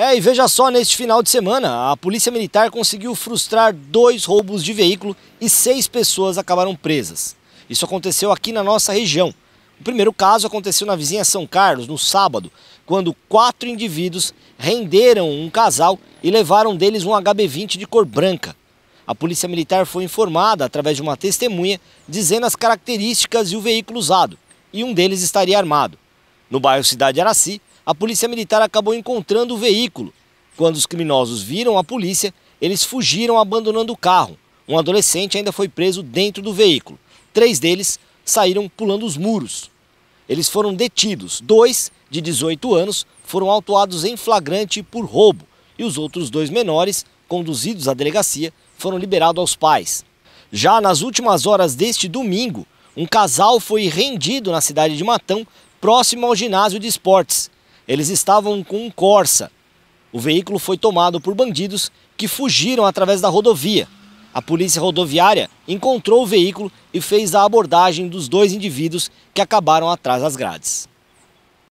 É, e veja só, neste final de semana, a Polícia Militar conseguiu frustrar dois roubos de veículo e seis pessoas acabaram presas. Isso aconteceu aqui na nossa região. O primeiro caso aconteceu na vizinha São Carlos, no sábado, quando quatro indivíduos renderam um casal e levaram deles um HB20 de cor branca. A Polícia Militar foi informada através de uma testemunha dizendo as características e o veículo usado, e um deles estaria armado. No bairro Cidade Araci, a polícia militar acabou encontrando o veículo. Quando os criminosos viram a polícia, eles fugiram abandonando o carro. Um adolescente ainda foi preso dentro do veículo. Três deles saíram pulando os muros. Eles foram detidos. Dois, de 18 anos, foram autuados em flagrante por roubo. E os outros dois menores, conduzidos à delegacia, foram liberados aos pais. Já nas últimas horas deste domingo, um casal foi rendido na cidade de Matão, próximo ao ginásio de esportes. Eles estavam com um Corsa. O veículo foi tomado por bandidos que fugiram através da rodovia. A polícia rodoviária encontrou o veículo e fez a abordagem dos dois indivíduos que acabaram atrás das grades.